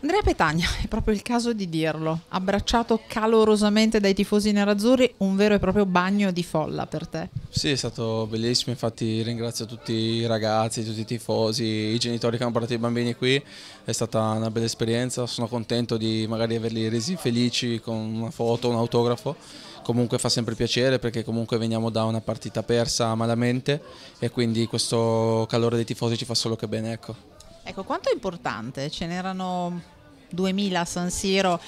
Andrea Petagna, è proprio il caso di dirlo, abbracciato calorosamente dai tifosi nerazzurri, un vero e proprio bagno di folla per te. Sì, è stato bellissimo, infatti ringrazio tutti i ragazzi, tutti i tifosi, i genitori che hanno portato i bambini qui, è stata una bella esperienza, sono contento di magari averli resi felici con una foto, un autografo comunque fa sempre piacere perché comunque veniamo da una partita persa malamente e quindi questo calore dei tifosi ci fa solo che bene. Ecco. Ecco, quanto è importante? Ce n'erano 2000 a San Siro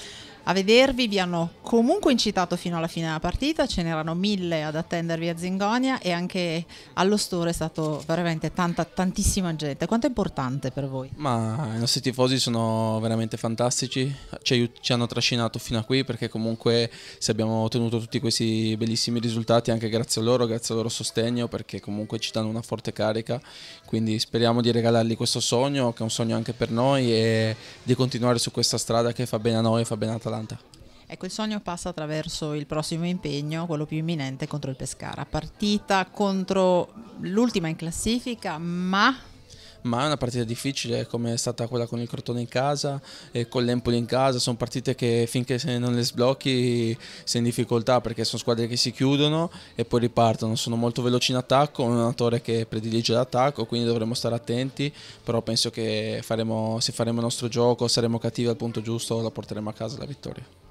a vedervi, vi hanno comunque incitato fino alla fine della partita, ce n'erano mille ad attendervi a Zingonia e anche allo store è stato veramente tanta, tantissima gente. Quanto è importante per voi? Ma i nostri tifosi sono veramente fantastici, ci, ci hanno trascinato fino a qui perché comunque se abbiamo ottenuto tutti questi bellissimi risultati anche grazie a loro, grazie al loro sostegno perché comunque ci danno una forte carica, quindi speriamo di regalargli questo sogno che è un sogno anche per noi e di continuare su questa strada che fa bene a noi fa bene a tanti l'Atalanta? Ecco, il sogno passa attraverso il prossimo impegno, quello più imminente contro il Pescara. Partita contro l'ultima in classifica, ma ma è una partita difficile come è stata quella con il Crotone in casa e con l'Empoli in casa, sono partite che finché non le sblocchi sei in difficoltà perché sono squadre che si chiudono e poi ripartono, sono molto veloci in attacco, un allenatore che predilige l'attacco, quindi dovremo stare attenti, però penso che faremo, se faremo il nostro gioco, saremo cattivi al punto giusto, la porteremo a casa la vittoria.